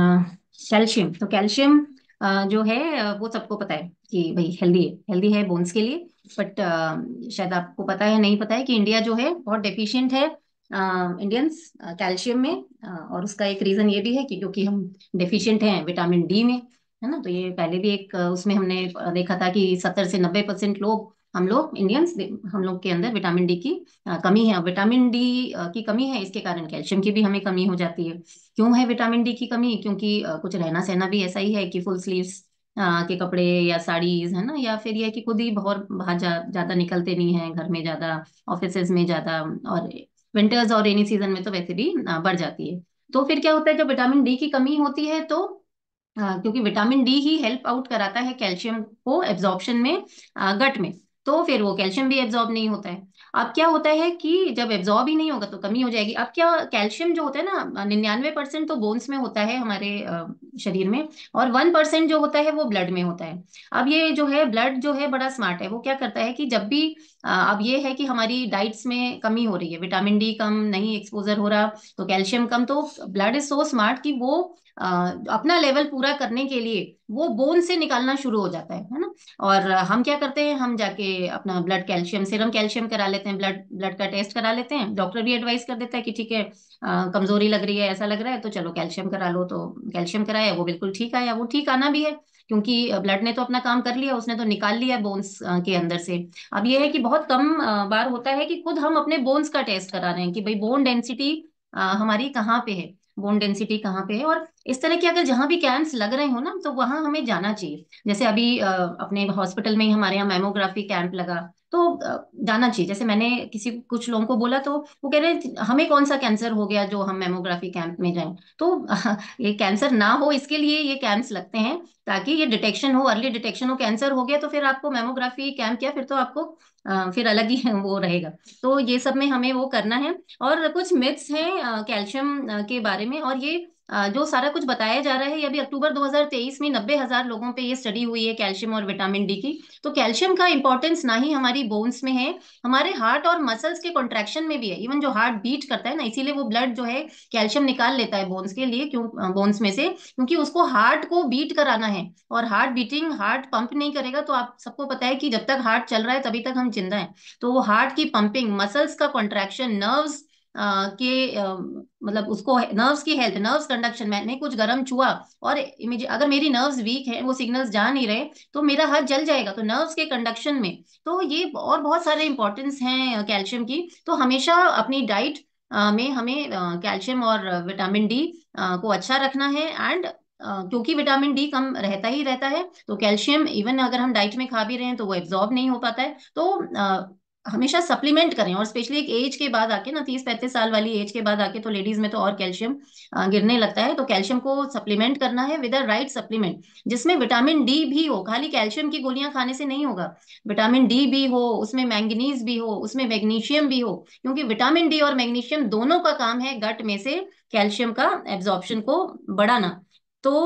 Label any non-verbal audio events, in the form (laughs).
calcium तो calcium जो है वो सबको पता है कि भाई हेल्दी है हेल्दी है बोन्स के लिए बट शायद आपको पता है नहीं पता है कि इंडिया जो है बहुत डेफिशियंट है इंडियंस कैल्शियम में और उसका एक रीजन ये भी है कि क्योंकि हम डेफिशियंट हैं विटामिन डी में है ना तो ये पहले भी एक उसमें हमने देखा था कि सत्तर से नब्बे परसेंट लोग हम लोग इंडियंस हम लोग के अंदर विटामिन डी की कमी है विटामिन डी की कमी है इसके कारण कैल्शियम की भी हमें कमी हो जाती है क्यों है विटामिन डी की कमी क्योंकि कुछ रहना सहना भी ऐसा ही है कि फुल स्लीव्स के कपड़े या साड़ीज है ना या फिर यह कि खुद ही बहुत बाहर ज्यादा निकलते नहीं है घर में ज्यादा ऑफिस में ज्यादा और विंटर्स और रेनी सीजन में तो वैसे भी बढ़ जाती है तो फिर क्या होता है जब विटामिन डी की कमी होती है तो क्योंकि विटामिन डी ही हेल्प आउट कराता है कैल्शियम को एब्जॉर्बशन में गट में तो फिर वो कैल्शियम भी एब्जॉर्ब नहीं होता है अब क्या होता है कि जब एब्जॉर्ब ही नहीं होगा तो कमी हो जाएगी अब क्या कैल्शियम जो होता है ना निन्यानवे परसेंट तो बोन्स में होता है हमारे शरीर में और वन परसेंट जो होता है वो ब्लड में होता है अब ये जो है ब्लड जो है बड़ा स्मार्ट है वो क्या करता है कि जब भी अब ये है कि हमारी डाइट्स में कमी हो रही है विटामिन डी कम नहीं एक्सपोजर हो रहा तो कैल्शियम कम तो ब्लड इज सो स्मार्ट कि वो अपना लेवल पूरा करने के लिए वो बोन से निकालना शुरू हो जाता है है ना और हम क्या करते हैं हम जाके अपना ब्लड कैल्शियम सीरम कैल्शियम करा लेते हैं ब्लड ब्लड का टेस्ट करा लेते हैं डॉक्टर भी एडवाइस कर देता है कि ठीक है कमजोरी लग रही है ऐसा लग रहा है तो चलो कैल्शियम करा लो तो कैल्शियम कराया वो बिल्कुल ठीक आया वो ठीक आना भी है क्योंकि ब्लड ने तो अपना काम कर लिया उसने तो निकाल लिया बोन्स के अंदर से अब यह है कि बहुत कम बार होता है कि खुद हम अपने बोन्स का टेस्ट करा रहे हैं कि भाई बोन डेंसिटी हमारी कहाँ पे है बोन डेंसिटी कहाँ पे है और इस तरह के अगर जहां भी कैंप्स लग रहे हो ना तो वहां हमें जाना चाहिए जैसे अभी अपने हॉस्पिटल में ही हमारे यहाँ मेमोग्राफी कैंप लगा तो जाना चाहिए जैसे मैंने किसी कुछ लोगों को बोला तो वो कह रहे हमें कौन सा कैंसर हो गया जो हम मेमोग्राफी कैंप में जाएं तो (laughs) ये कैंसर ना हो इसके लिए ये कैंप्स लगते हैं ताकि ये डिटेक्शन हो अर्ली डिटेक्शन हो कैंसर हो गया तो फिर आपको मेमोग्राफी कैंप किया फिर तो आपको फिर अलग ही (laughs) वो रहेगा तो ये सब में हमें वो करना है और कुछ मिथ्स हैं कैल्शियम के बारे में और ये जो सारा कुछ बताया जा रहा है अभी अक्टूबर 2023 में नब्बे हजार लोगों पे ये स्टडी हुई है कैल्शियम और विटामिन डी की तो कैल्शियम का इंपॉर्टेंस ना ही हमारी बोन्स में है हमारे हार्ट और मसल्स के कॉन्ट्रेक्शन में भी है इवन जो हार्ट बीट करता है ना इसीलिए वो ब्लड जो है कैल्शियम निकाल लेता है बोन्स के लिए क्यों बोन्स में से क्योंकि उसको हार्ट को बीट कराना है और हार्ट बीटिंग हार्ट पंप नहीं करेगा तो आप सबको पता है कि जब तक हार्ट चल रहा है तभी तक हम जिंदा है तो वो हार्ट की पंपिंग मसल्स का कॉन्ट्रेक्शन नर्व्स के मतलब उसको नर्व्स की हेल्थ नर्व्स कंडक्शन मैंने कुछ गर्म छुआ और अगर मेरी नर्व्स वीक है वो सिग्नल्स जा नहीं रहे तो मेरा हाथ जल जाएगा तो नर्व्स के कंडक्शन में तो ये और बहुत सारे इंपॉर्टेंस हैं कैल्शियम की तो हमेशा अपनी डाइट में हमें कैल्शियम और विटामिन डी को अच्छा रखना है एंड Uh, क्योंकि विटामिन डी कम रहता ही रहता है तो कैल्शियम इवन अगर हम डाइट में खा भी रहे हैं तो वो एब्जॉर्ब नहीं हो पाता है तो हमेशा सप्लीमेंट करें और स्पेशली एक एज के बाद आके ना तीस पैंतीस साल वाली एज के बाद आके तो लेडीज में तो और कैल्शियम गिरने लगता है तो कैल्शियम को सप्लीमेंट करना है विद अ राइट सप्लीमेंट जिसमें विटामिन डी भी हो खाली कैल्शियम की गोलियां खाने से नहीं होगा विटामिन डी भी हो उसमें मैंगनीज भी हो उसमें मैग्नीशियम भी हो क्योंकि विटामिन डी और मैग्नीशियम दोनों का काम है गट में से कैल्शियम का एब्जॉर्प्शन को बढ़ाना तो